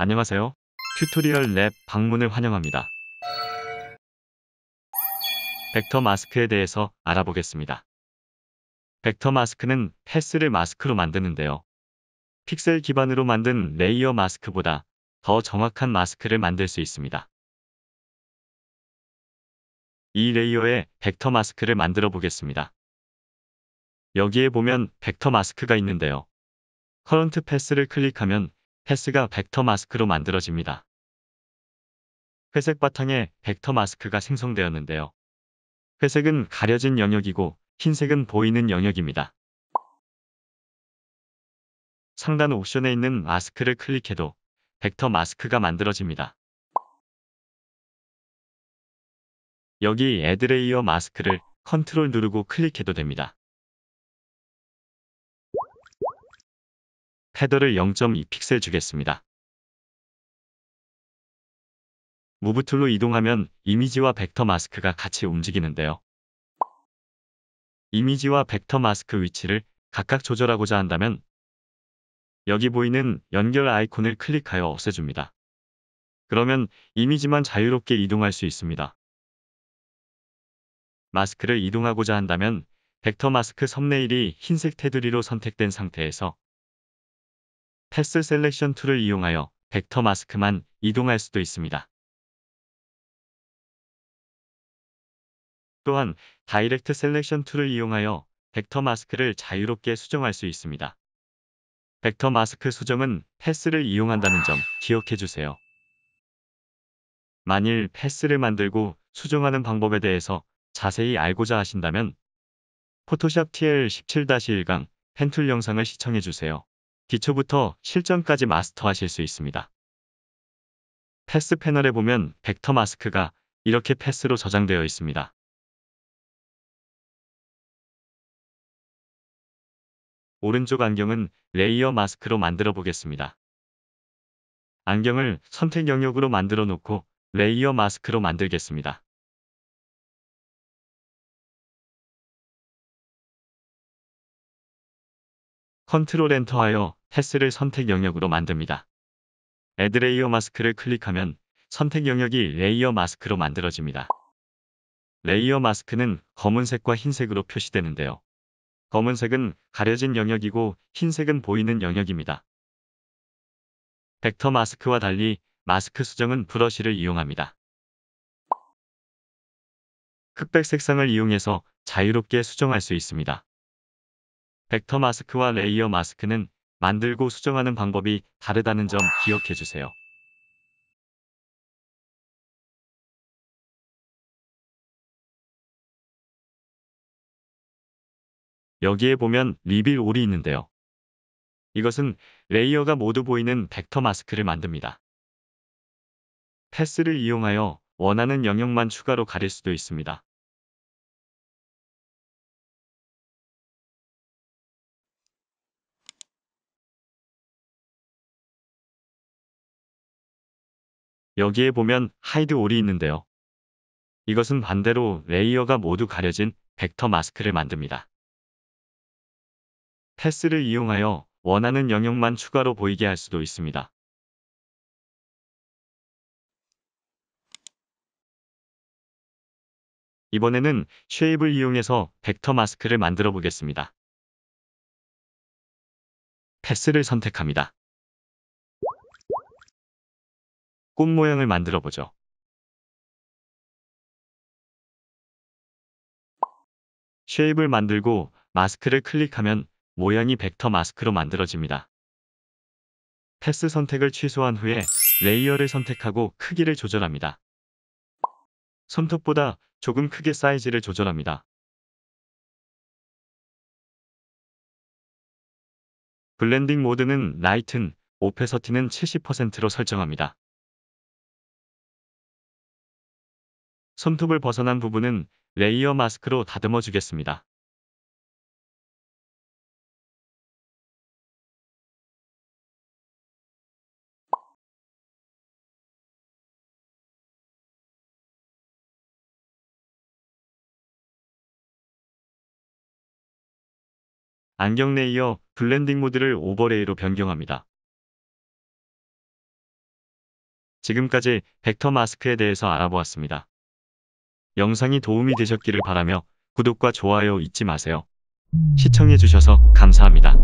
안녕하세요. 튜토리얼 랩 방문을 환영합니다. 벡터 마스크에 대해서 알아보겠습니다. 벡터 마스크는 패스를 마스크로 만드는데요. 픽셀 기반으로 만든 레이어 마스크보다 더 정확한 마스크를 만들 수 있습니다. 이 레이어에 벡터 마스크를 만들어 보겠습니다. 여기에 보면 벡터 마스크가 있는데요. 커런트 패스를 클릭하면 패스가 벡터 마스크로 만들어집니다. 회색 바탕에 벡터 마스크가 생성되었는데요. 회색은 가려진 영역이고 흰색은 보이는 영역입니다. 상단 옵션에 있는 마스크를 클릭해도 벡터 마스크가 만들어집니다. 여기 애드레이어 마스크를 컨트롤 누르고 클릭해도 됩니다. 헤더를 0.2픽셀 주겠습니다. 무브 툴로 이동하면 이미지와 벡터 마스크가 같이 움직이는데요. 이미지와 벡터 마스크 위치를 각각 조절하고자 한다면 여기 보이는 연결 아이콘을 클릭하여 없애줍니다. 그러면 이미지만 자유롭게 이동할 수 있습니다. 마스크를 이동하고자 한다면 벡터 마스크 섬네일이 흰색 테두리로 선택된 상태에서 패스 셀렉션 툴을 이용하여 벡터 마스크만 이동할 수도 있습니다. 또한 다이렉트 셀렉션 툴을 이용하여 벡터 마스크를 자유롭게 수정할 수 있습니다. 벡터 마스크 수정은 패스를 이용한다는 점 기억해 주세요. 만일 패스를 만들고 수정하는 방법에 대해서 자세히 알고자 하신다면 포토샵 TL 17-1강 펜툴 영상을 시청해 주세요. 기초부터 실전까지 마스터하실 수 있습니다. 패스 패널에 보면 벡터 마스크가 이렇게 패스로 저장되어 있습니다. 오른쪽 안경은 레이어 마스크로 만들어 보겠습니다. 안경을 선택 영역으로 만들어 놓고 레이어 마스크로 만들겠습니다. 컨트롤 엔터하여 패스를 선택 영역으로 만듭니다. 애드 레이어 마스크를 클릭하면 선택 영역이 레이어 마스크로 만들어집니다. 레이어 마스크는 검은색과 흰색으로 표시되는데요. 검은색은 가려진 영역이고 흰색은 보이는 영역입니다. 벡터 마스크와 달리 마스크 수정은 브러쉬를 이용합니다. 흑백 색상을 이용해서 자유롭게 수정할 수 있습니다. 벡터 마스크와 레이어 마스크는 만들고 수정하는 방법이 다르다는 점 기억해주세요. 여기에 보면 리빌 올이 있는데요. 이것은 레이어가 모두 보이는 벡터 마스크를 만듭니다. 패스를 이용하여 원하는 영역만 추가로 가릴 수도 있습니다. 여기에 보면 하이드 올이 있는데요. 이것은 반대로 레이어가 모두 가려진 벡터 마스크를 만듭니다. 패스를 이용하여 원하는 영역만 추가로 보이게 할 수도 있습니다. 이번에는 쉐입을 이용해서 벡터 마스크를 만들어 보겠습니다. 패스를 선택합니다. 꽃 모양을 만들어 보죠. 쉐입을 만들고 마스크를 클릭하면 모양이 벡터 마스크로 만들어집니다. 패스 선택을 취소한 후에 레이어를 선택하고 크기를 조절합니다. 손톱보다 조금 크게 사이즈를 조절합니다. 블렌딩 모드는 라이튼, 오페서티는 70%로 설정합니다. 손톱을 벗어난 부분은 레이어 마스크로 다듬어 주겠습니다. 안경 레이어 블렌딩 모드를 오버레이로 변경합니다. 지금까지 벡터 마스크에 대해서 알아보았습니다. 영상이 도움이 되셨기를 바라며 구독과 좋아요 잊지 마세요. 시청해주셔서 감사합니다.